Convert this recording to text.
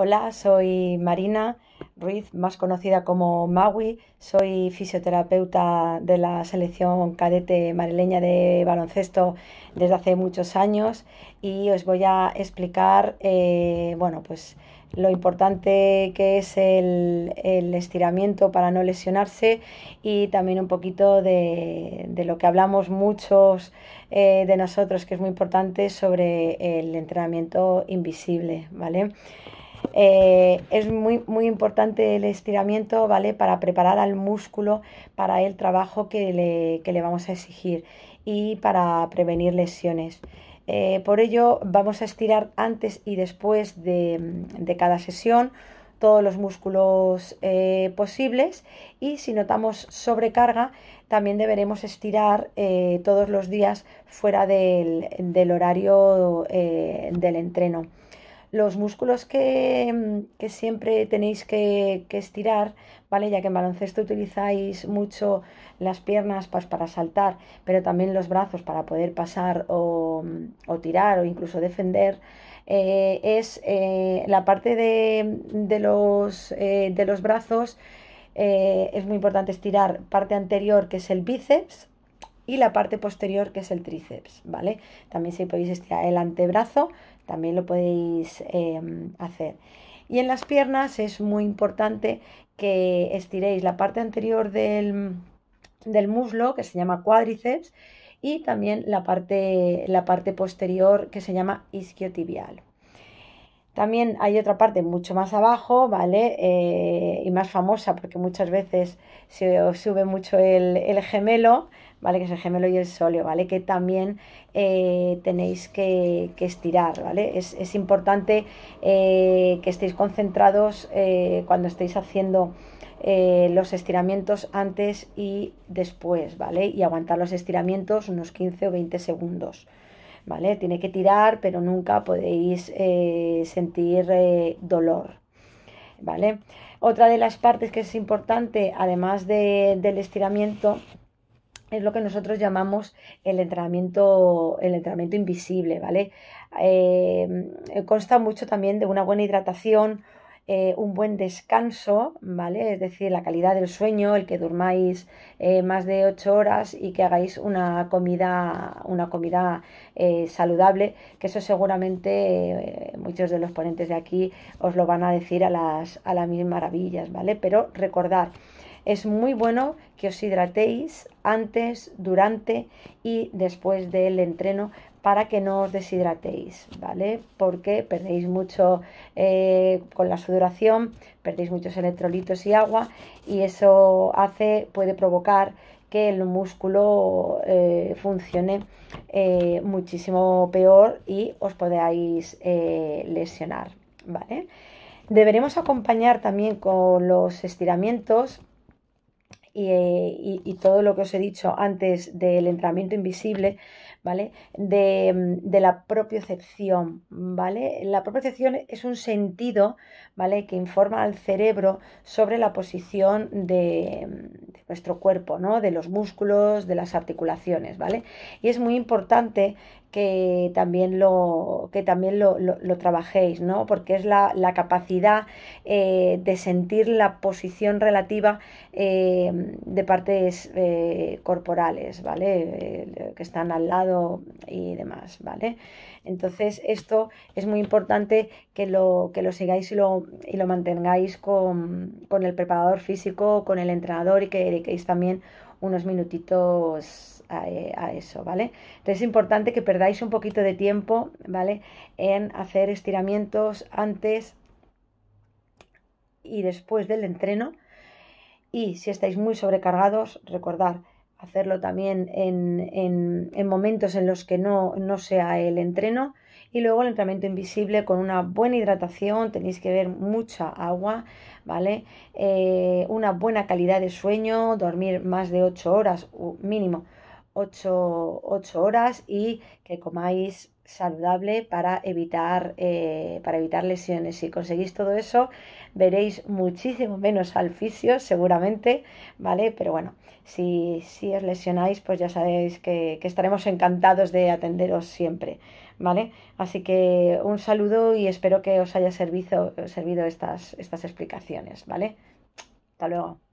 Hola, soy Marina Ruiz, más conocida como Maui. Soy fisioterapeuta de la selección cadete marileña de baloncesto desde hace muchos años y os voy a explicar eh, bueno, pues, lo importante que es el, estiramiento para no lesionarse y también un poquito de, lo que hablamos muchos eh, de nosotros, que es muy importante, sobre el entrenamiento invisible. ¿vale? Eh, es muy, importante el estiramiento, ¿vale? Para preparar al músculo para el trabajo que le, vamos a exigir y para prevenir lesiones. Eh, por ello, vamos a estirar antes y después de, cada sesión todos los músculos eh, posibles y si notamos sobrecarga también deberemos estirar todos los días fuera del, del horario del entreno. Los músculos que, mm, siempre tenéis que, estirar, ¿vale? Ya que en baloncesto utilizáis mucho las piernas pues, para saltar, pero también los brazos para poder pasar o, mm, tirar o incluso defender, eh, es eh, la parte de, de los, eh, de los brazos. es muy importante estirar parte anterior, que es el bíceps, y la parte posterior que es el tríceps, ¿vale? También si podéis estirar el antebrazo, también lo podéis em, hacer. Y en las piernas es muy importante que estiréis la parte anterior del, muslo, que se llama cuádriceps, y también la parte, la parte posterior, que se llama isquiotibial. También hay otra parte mucho más abajo, ¿vale? Eh, y más famosa porque muchas veces se sube mucho el, el gemelo, ¿vale? Que es el gemelo y el sóleo, ¿vale? Que también eh, tenéis que, estirar, ¿vale? Es, importante eh, que estéis concentrados eh, cuando estéis haciendo los estiramientos antes y después, ¿vale? Y aguantar los estiramientos unos 15 o 20 segundos. ¿Vale? Tiene que tirar, pero nunca podéis sentir dolor, ¿vale? Otra de las partes que es importante, además del estiramiento, es lo que nosotros llamamos el entrenamiento, el entrenamiento invisible, ¿vale? Eh, consta mucho también de una buena hidratación, eh, un buen descanso, ¿vale? Es decir, la calidad del sueño, el que durmáis eh, más de 8 horas y que hagáis una comida, una comida saludable, que eso seguramente muchos de los ponentes de aquí os lo van a decir a las, a mil maravillas, ¿vale? Pero recordar, es muy bueno que os hidratéis antes, durante y después del entreno para que no os deshidratéis, ¿vale? Porque perdéis mucho eh, con la sudoración, perdéis muchos electrolitos y agua y eso hace, puede provocar que el músculo eh, funcione eh, muchísimo peor y os podáis lesionar, ¿vale? Deberemos acompañar también con los estiramientos y, todo lo que os he dicho antes del entrenamiento invisible, ¿vale? De, mm, la propiocepción, ¿vale? La propiocepción es un sentido, ¿vale? Que informa al cerebro sobre la posición de, mm, de nuestro cuerpo, ¿no? De los músculos, de las articulaciones, ¿vale? Y es muy importante que también lo, que también lo, lo, trabajéis, ¿no? Porque es la, la capacidad eh, de sentir la posición relativa eh, de partes eh, corporales, ¿vale? que están al lado y demás, ¿vale? Entonces, esto es muy importante que lo, que lo sigáis y lo, y lo mantengáis con, con el preparador físico, con el entrenador y que dediquéis también unos minutitos eh, a, eso, ¿vale? es importante que perdáis un poquito de tiempo, ¿vale? En hacer estiramientos antes y después del entreno. Y si estáis muy sobrecargados, recordar hacerlo también en, momentos en los que no, sea el entreno y luego el entrenamiento invisible con una buena hidratación, tenéis que ver mucha agua, ¿vale? Eh, una buena calidad de sueño, dormir más de 8 horas mínimo 8, 8 horas y que comáis saludable para evitar, eh, para evitar lesiones. Si conseguís todo eso, veréis muchísimo menos al seguramente, ¿vale? Pero bueno, si, si os lesionáis, pues ya sabéis que, estaremos encantados de atenderos siempre, ¿vale? Así que un saludo y espero que os haya servido, servido estas, estas explicaciones, ¿vale? Hasta luego.